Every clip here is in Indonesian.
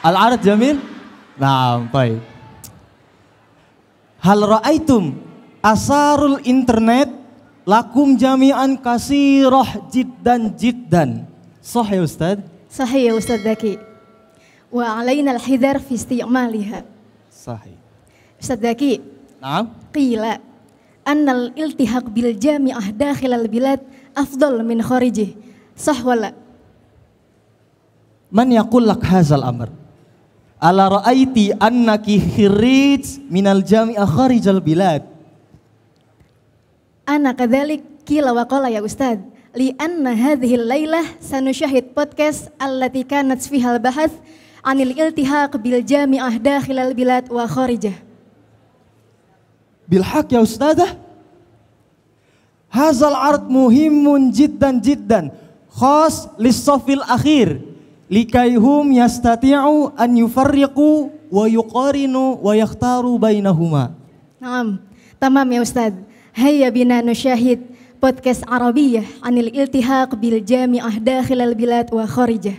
Al-Arad Jamil? Nah, baik. Hal ra'aitum asarul internet lakum jami'an kasirah jiddan jiddan. Sahih ya Ustaz? Sahih ya Ustaz Daki. Wa alaina al-hidhar fi isti'maliha. Sahih. Ustaz Daki. Naam. Qila al iltihaq bil jami'ah al bilad afdal min kharijih. Sah wala? Man yaqul lak hazal amr? Ala ra'aiti annaki hirij minal jami'a kharijal bilad. Ana kadzalik kila wa qala ya Ustad. Li anna hadhihi lailah sanusyahid podcast allati kanat fihal bahath anil iltihaq bil jami'ah dakhilal bilad wa kharijah. Bilhaq ya Ustadah. Hazal art muhimun jiddan jiddan khas lisofil akhir likaihum yastati'u an yufarriqu wa yuqarinu wa yakhtaru bainahuma. Naam. Tamam ya Ustaz. Hayya bina nusyahid podcast Arabiyah anil iltihaq bil jami'ah dakhilal bilad wa kharijah.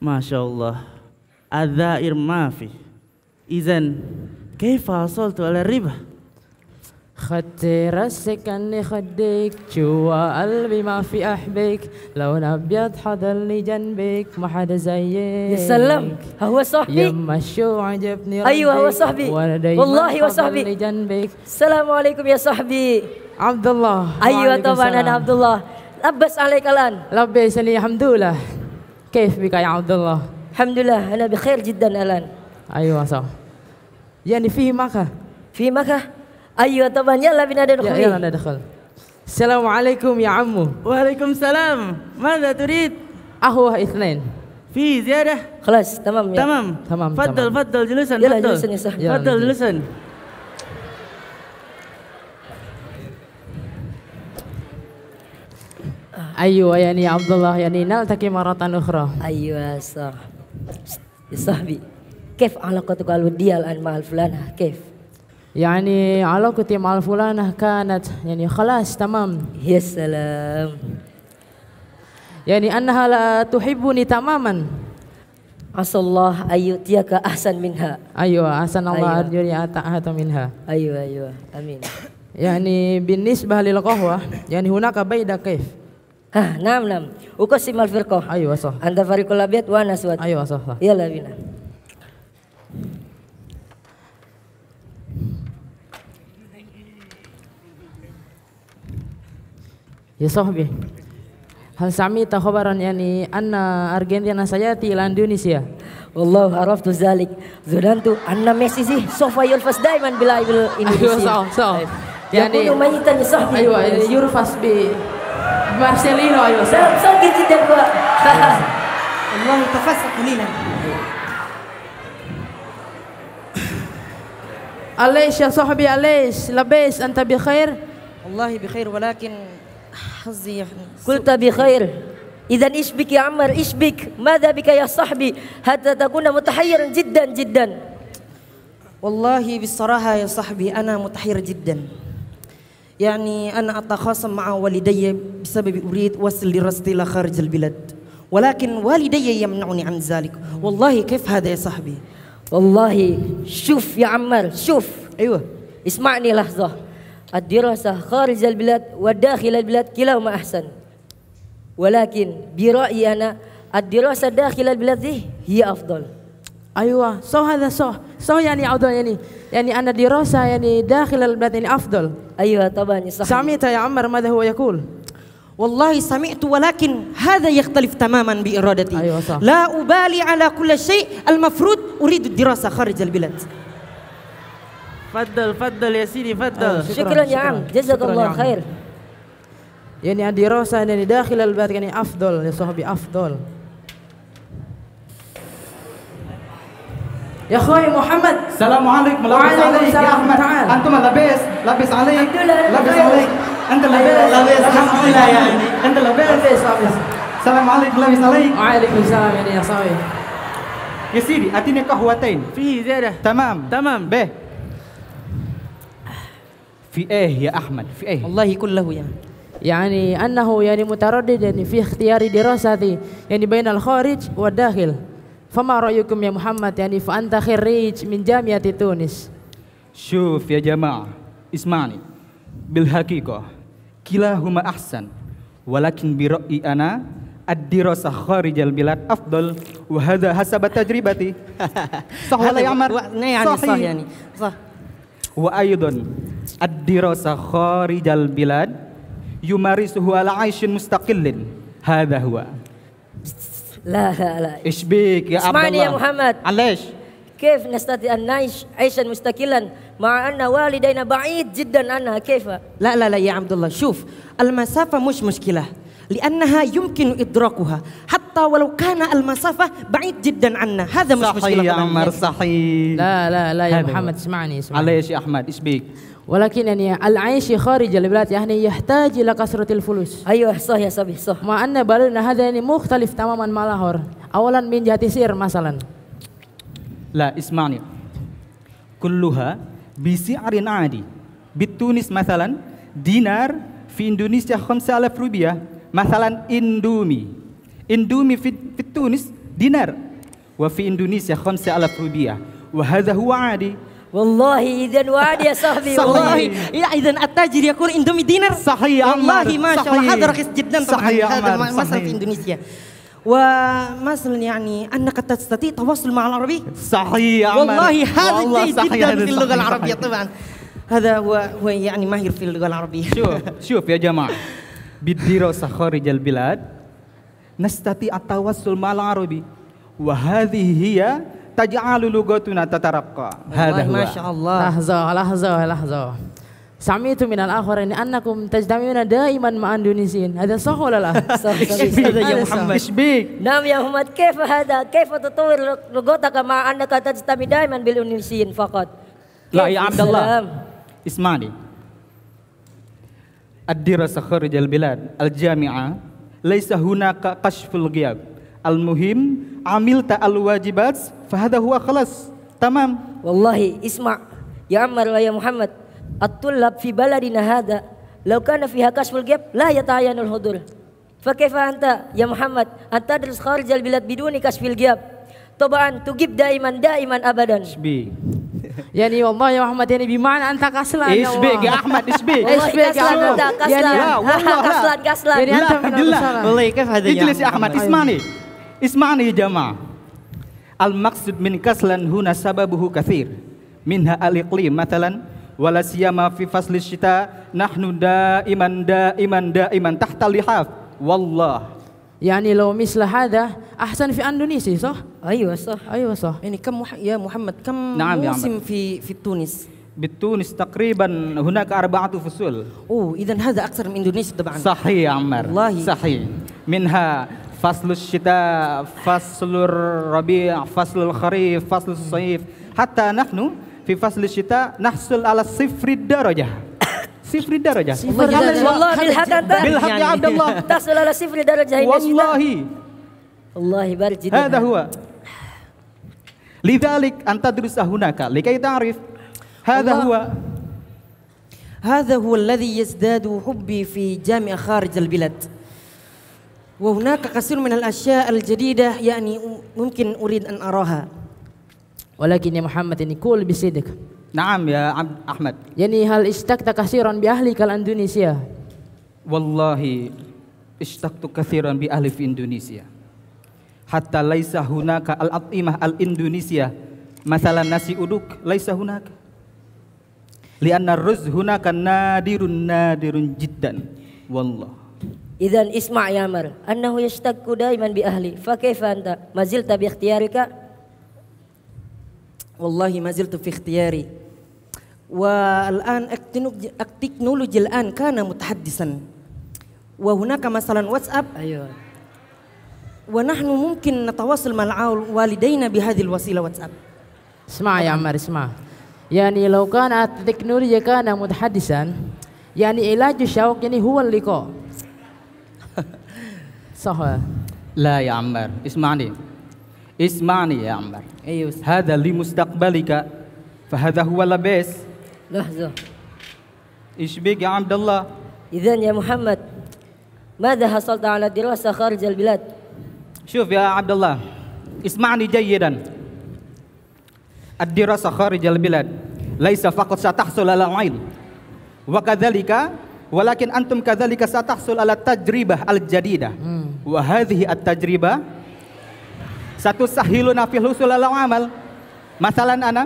Masya Allah. Adzair mafi. Izan, kaifa asaltu ala riba? خدت راسك اني خديك جوا قلبي ما في احبك لون ابيض حضرني جنبك ما حدا زيك يا سلام هو صاحبي يما شو عجبني ايوه هو صاحبي والله هو صاحبي جنبك السلام عليكم يا صاحبي عبد الله ايوه طبعا انا عبد الله لبس عليك الان لبسني الحمد لله كيف بك يا عبد الله؟ الحمد لله أنا بخير جدا الآن أيوة صح يعني فيه مكة في مكة؟ أيوة طبعا يلا بنا ندخل يلا ندخل السلام عليكم يا عمو وعليكم السلام ماذا تريد؟ أهوة اثنين في زيادة؟ خلاص تمام تمام تمام فضل فضل جلوسا يلا جلوسا يا صاحبي فضل جلوسا أيوة يعني يا عبد الله يعني نلتقي مرة أخرى أيوة صح صاحبي كيف علاقتك الودية الآن مع الفلانة كيف؟ يعني علاقتي مع الفلانة كانت يعني خلاص تمام يا سلام يعني أنها لا تحبني تماما عسى الله أن يؤتيك أحسن منها أيوة أحسن الله أن يؤتيك منها أيوة أيوة أمين يعني بالنسبة للقهوة يعني هناك بيد كيف Ha, enam enam. Uqasim si malfirko. Ayo ya, ya, sah. Anda fariko labiat wana suat. Ayo Aywa Iya labina. Ya sahbi. Hal sami takhabaran yani anna Argentina saya ti Indonesia. Wallahu tu zalik. tu anna Messi sih sofa yulfas daiman bila ibil Indonesia. Ayo Aywa sah Ya Yani mayitan Ayo Aywa yurfas bi مارسيلينو ايوه صح سجل جدا والله تفسح قليلا عليش يا صاحبي عليش لبيس انت بخير والله بخير ولكن حظي يعني قلت بخير إذا إيش بك يا عمر إيش بك ماذا بك يا صاحبي حتى تكون متحيرا جدا جدا والله بالصراحة يا صاحبي أنا متحير جدا يعني أنا أتخاصم مع والدي بسبب أريد وصل إلى خارج البلاد ولكن والدي يمنعني عن ذلك والله كيف هذا يا صاحبي والله شوف يا عمار شوف أيوة اسمعني لحظة الدراسة خارج البلاد وداخل البلاد كلاهما أحسن ولكن برأيي أنا الدراسة داخل البلاد دي هي أفضل أيوة صح هذا صح so يعني عضو يعني يعني أن الدراسة يعني داخل البلاد يعني أفضل أيوة طبعا صحيح سمعت يا عمر ماذا هو يقول والله سمعت ولكن هذا يختلف تماما بإرادتي أيوة صح. لا أبالي على كل شيء المفروض أريد الدراسة خارج البلاد تفضل تفضل يا سيدي تفضل آه شكرا, شكرا يا عم جزاك الله خير يعني الدراسة يعني داخل البلاد يعني أفضل يا يعني، صاحبي أفضل يا اخوي محمد السلام عليكم لابس عليك يا احمد تعال انتم لابس لابس عليك لابس عليك انت لابس لابس الحمد لله يعني انت لابس لابس السلام عليكم لابس عليك وعليكم السلام يعني يا صاحبي يا سيدي اعطيني قهوتين في زيادة تمام تمام به في ايه يا احمد في ايه والله كله يعني يعني انه يعني متردد يعني في اختيار دراستي يعني بين الخارج والداخل Fama ra'yukum ya Muhammad yani fa anta khirij min jamiati Tunis. Syuf ya jamaah, ismani bil haqiqah huma ahsan walakin bi ra'yi ana ad dirasa kharijal bilad afdal wa hadha hasab tajribati. Sah wala ya'mar. Sah yani. Sah. Wa aidan ad dirasa kharijal bilad yumarisuhu ala aishin mustaqillin. Hadha huwa. لا لا لا ايش بيك يا عبد الله يا محمد علاش كيف نستطيع أن نعيش عيشا مستقلا مع أن والدينا بعيد جدا عنا كيف؟ لا لا لا يا عبد الله شوف المسافة مش مشكلة li'annaha yumkinu idrakuha hatta walau kana al-masafah ba'id jiddan anna hadha مش مشكلة يا عمر صحيح لا لا لا يا محمد اسمعني اسمعني معليش يا أحمد اسبيك ولكن يعني العيش خارج البلاد يعني يحتاج إلى كثرة الفلوس أيوه صح يا صبي صح مع أن بلدنا هذا يعني مختلف تماما مع لاهور أولا من جهة سير مثلا لا اسمعني كلها بسعر عادي بالتونس مثلا دينار في إندونيسيا 5000 روبية Masalan indumi, indumi fit, fit Tunis dinar wa fi Indonesia Wah rubiah Wa hadha huwa adi. Wallahi idan wadi ya sahbi wallahi ya idan at-tajir ya kur indumi dinar sahih Amar wallahi masya Allah hadha rakis jiddan sahih Amar kan? masalah di Indonesia Anna يعني stati tawasul ma'al arabi Sahih صحيح والله Wallahi جيد di في اللغه Arabi طبعا هذا هو هو يعني mahir fil اللغه arabi Syuf Syuf ya jama'ah bidiro jal bilad nastati atawassul malang arabi wa hadhihi hiya taj'alu lugatuna tataraqqa hadha huwa masyaallah lahza lahza lahza Sami itu minal akhirin annakum tajtamiyuna daiman ma'an dunisin. Hada sahul lah. Ya Muhammad. Nam ya Muhammad kaifa hada kaifa tutawir lughataka ma annaka tajtami daiman bil unisin faqat. La ya Abdullah. Ismani ad-dirasah kharijal bilad al jamia, laisa hunaka kashful ghiyab al-muhim amilta al-wajibat fahada huwa khalas tamam wallahi isma ya Ammar wa ya Muhammad at-tullab fi baladina hada law kana fiha kashful ghiyab la yatayanul hudur fa kaifa anta ya Muhammad anta adris kharijal bilad biduni kashful ghiyab tobaan tugib daiman daiman abadan Shbi. Ya ni wa ma'ya Muhammad biman anta kaslan Ahmad isbi. Isbi ke Ahmad. Kaslan anta ya, ya, ya, kaslan. Kaslan kaslan. Ahmad ismani. Ismani ya Al maksud min kaslan huna sababuhu kathir. Min ha'al iqli matalan. fi faslis syita. Nahnu da'iman da'iman da'iman tahta Wallah. Ya lo mislah ada. Ahsan fi Indonesia soh. ايوه صح ايوه صح يعني كم مح... يا محمد كم نعم موسم في في تونس بتونس تقريبا هناك أربعة فصول أوه إذا هذا أكثر من إندونيسيا طبعا صحيح يا عمر والله صحيح منها فصل الشتاء فصل الربيع فصل الخريف فصل الصيف حتى نحن في فصل الشتاء نحصل على صفر الدرجة صفر درجة صفر درجة والله بالحق بالحق يا عبد الله تحصل على صفر درجة والله والله بارد جدا هذا هو Lidalik anta durusa hunaka likai ta'rif hadha huwa هذا هو الذي يزداد حبي في جامع خارج البلاد وهناك كثير من الأشياء الجديدة يعني ممكن أريد أن أراها ولكن يا محمد يعني كل بصدق نعم يا عبد أحمد يعني هل اشتقت كثيرا بأهلك الأندونيسيا والله اشتقت كثيرا بأهلي في إندونيسيا hatta laisa hunaka al-at'imah al-Indonesia masalah nasi uduk laisa hunaka lianna ruz hunaka nadirun nadirun jiddan wallah idan isma' ya mar annahu yashtakku daiman bi ahli fa kaifa anta mazilta bi ikhtiyarika wallahi maziltu fi ikhtiyari والآن an kana mutahaddisan wa hunaka masalan whatsapp ayo ونحن ممكن نتواصل مع والدينا بهذه الوسيلة واتساب اسمع يا عمار اسمع يعني لو كانت التكنولوجيا كان متحدثا يعني علاج الشوق يعني هو اللقاء صح لا يا عمار اسمعني اسمعني يا عمار أيوة. هذا لمستقبلك فهذا هو لاباس لحظة ايش بك يا عبد الله إذا يا محمد ماذا حصلت على دراسة خارج البلاد شوف يا عبد الله اسمعني جيدا الدراسة خارج البلاد ليس فقط ستحصل على علم وكذلك ولكن أنتم كذلك ستحصل على التجربة الجديدة وهذه التجربة ستسهلنا في الحصول على عمل مثلا أنا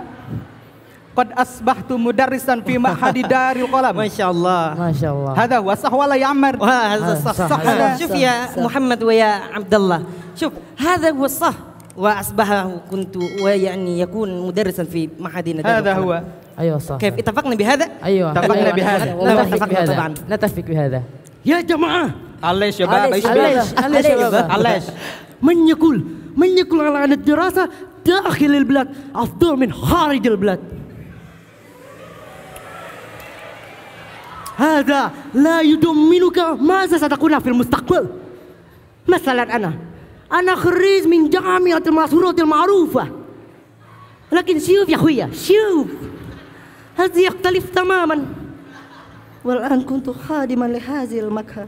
قد أصبحت مدرسا في معهد دار القلم ما شاء الله ما شاء الله هذا هو صح ولا يا عمر؟ هذا صح صح, صح, صح شوف يا صح محمد ويا عبد الله شوف هذا هو الصح وأصبح كنت ويعني يكون مدرسا في معهد دار هذا هو ايوه صح كيف أيوة. اتفقنا بهذا؟ ايوه اتفقنا أيوة. بهذا نتفق بهذا طبعا نتفق بهذا يا جماعة الله شباب الله شباب الله من يقول من يقول على الدراسة داخل البلاد أفضل من خارج البلاد hada la yudminuka masa satakuna fil mustaqbal masalah ana ana khriz min jamiatil masuratil ma'rufa lakin syuf ya khuya syuf hadzi tamaman wal an kuntu khadiman li hadzal makha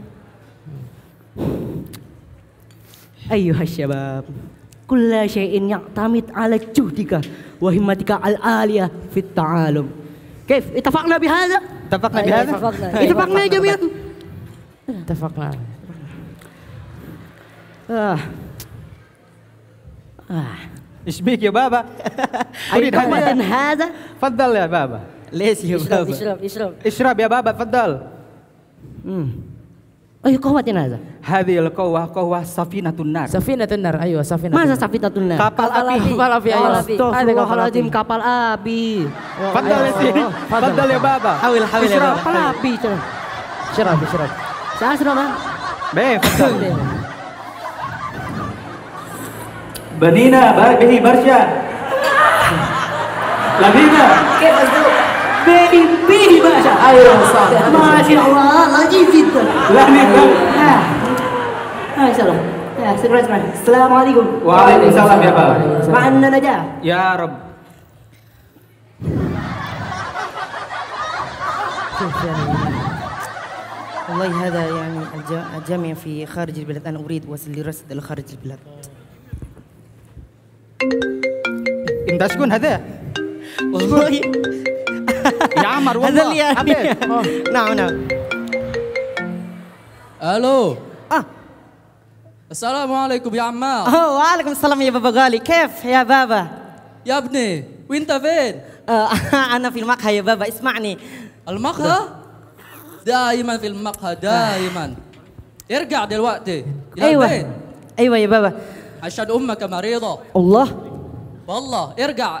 ayuha syabab kullu shay'in ya'tamid 'ala juhdika wa himmatika al-aliyah fit Kev kaif ittafaqna bi hadza Tepakna di hati. Tepakna jamian. Tepakna. Ah. Ah. ايش بيك يا بابا؟ اريد هذا تفضل يا بابا ليش يا بابا؟ اشرب اشرب اشرب اشرب يا بابا تفضل امم Oh, ayo iya, kohwatin aja. Hadil kawah kawah safina tunar safina tunar Ayo safina Masa safinatun nar? Kapal api. Kapal api. Ayo. ada kapal api. kapal api ya sih. padahal ya baba. Hawil hawil ya Kapal api. cerah syarab. Saya sudah mah. Be. Benina bagi Marsha. Labina. Kita Mas بيه بيه باشا ايوه صح ما شاء الله عجيب جدا لا ما شاء الله السلام عليكم وعليكم السلام يا بابا مع ان يا رب والله هذا يعني الجامعة في خارج البلد أنا أريد وصل لرصد إلى خارج البلاد أنت شكون هذا؟ والله يا عمر والله هذا اللي يعني. نعم نعم الو آه. السلام عليكم يا عمار اه وعليكم السلام يا بابا غالي كيف يا بابا يا ابني وانت فين آه، انا في المقهى يا بابا اسمعني المقهى دائما في المقهى دائما ارجع دلوقتي الى ايوه البيت. ايوه يا بابا عشان امك مريضه الله والله ارجع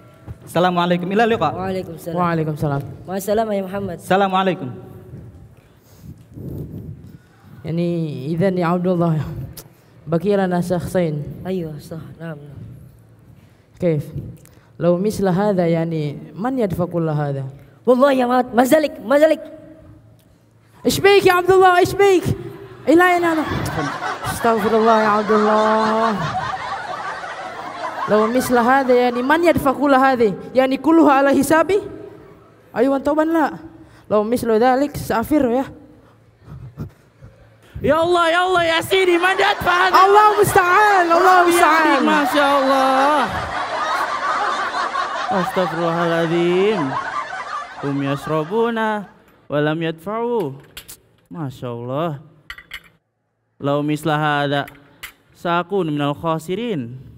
السلام عليكم إلى اللقاء وعليكم السلام وعليكم السلام مع السلامة يا محمد السلام عليكم يعني إذا يا عبد الله بقي لنا شخصين أيوه صح نعم كيف لو مثل هذا يعني من يدفع كل هذا والله يا مات ما زلك ما زلك ايش بيك يا عبد الله ايش بيك الى اين انا استغفر الله يا عبد الله Lau misla hadha yani man yadfakula hadhi yani kuluha ala hisabi? Ayu antoban la. Law misla dhalik safir ya. Ya Allah, ya Allah, ya sini man yadfak hadhi Allah musta'al, Allah ya musta'al Masya Allah. Astagfirullahaladzim. Hum yasrobuna walam yadfa'u. Masya Allah. Lau misla hadha. Sakun minal khasirin.